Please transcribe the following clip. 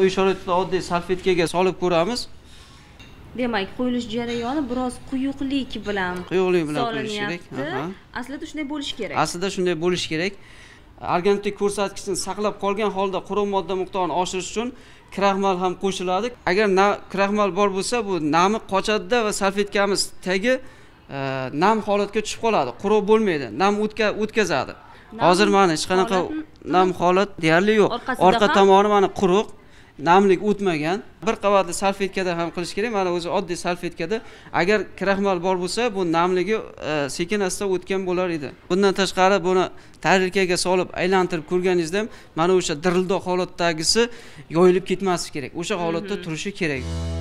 uy sharoitida oddiy salfetkaga solib ko'ramiz demak quyilish jarayoni biroz quyuqlik bilan quyuqlik bilan quyilish kerak aslida shunday bo'lishi kerak aslida shunday bo'lishi kerak organik ko'rsatkichni saqlab qolgan holda quruq modda miqdorini oshirish uchun kraxmal ham qo'shiladi agar kraxmal bor bo'lsa bu nami qochadida va salfetkamiz tagi e, nam holatga tushib qoladi quruq bo'lmaydi nam o'tkazadi hozir mana hech qanaqa nam holat deyarli yo'q orqa tomoni mana quruq namlik o'tmagan bir qavatli salfetkada ham qilish kerak mana o'zi oddiy salfetkada agar kraxmal bor bo'lsa bu namligi e, sekin asta o'tgan bo'lar edi bundan tashqari buni tarelkaga solib aylantirib ko'rganingizda ham mana o'sha dirildoq holatdagisi yoyilib ketmasligi kerak o'sha holatda mm-hmm. turishi kerak